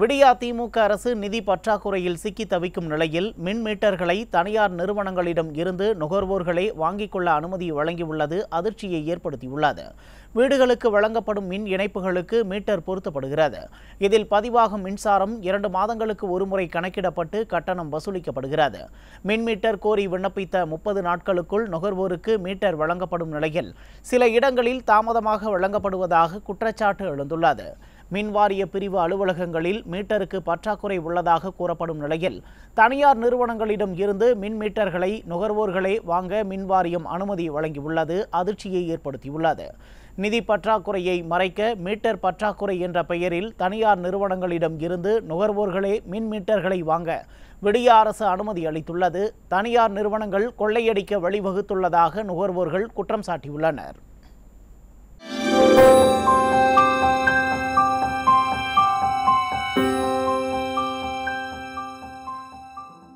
விடியா திமுக அரசு நிதி பற்றாக்குறையில் சிக்கி தவிக்கும் நிலையில் மின் மீட்டர்களை தனியார் நிறுவனங்களிடம் இருந்து நுகர்வோர்களே வாங்கிக் கொள்ள அனுமதி வழங்கியுள்ளது அதிர்ச்சியை ஏற்படுத்தியுள்ளது வீடுகளுக்கு வழங்கப்படும் மின் இணைப்புகளுக்கு மீட்டர் பொருத்தப்படுகிறது இதில் பதிவாகும் மின்சாரம் இரண்டு மாதங்களுக்கு ஒருமுறை கணக்கிடப்பட்டு கட்டணம் வசூலிக்கப்படுகிறது மின் மீட்டர் கோரி விண்ணப்பித்த முப்பது நாட்களுக்குள் நுகர்வோருக்கு மீட்டர் வழங்கப்படும் நிலையில் சில இடங்களில் தாமதமாக வழங்கப்படுவதாக குற்றச்சாட்டு எழுந்துள்ளது மின்வாரிய பிரிவு அலுவலகங்களில் மீட்டருக்கு பற்றாக்குறை உள்ளதாக கூறப்படும் நிலையில் தனியார் நிறுவனங்களிடம் இருந்து மின் மீட்டர்களை நுகர்வோர்களே வாங்க மின்வாரியம் அனுமதி வழங்கியுள்ளது அதிர்ச்சியை ஏற்படுத்தியுள்ளது நிதி பற்றாக்குறையை மறைக்க மீட்டர் பற்றாக்குறை என்ற பெயரில் தனியார் நிறுவனங்களிடம் இருந்து நுகர்வோர்களே மின் மீட்டர்களை வாங்க விடிய அரசு அனுமதி அளித்துள்ளது தனியார் நிறுவனங்கள் கொள்ளையடிக்க வழிவகுத்துள்ளதாக நுகர்வோர்கள் குற்றம் சாட்டியுள்ளனர்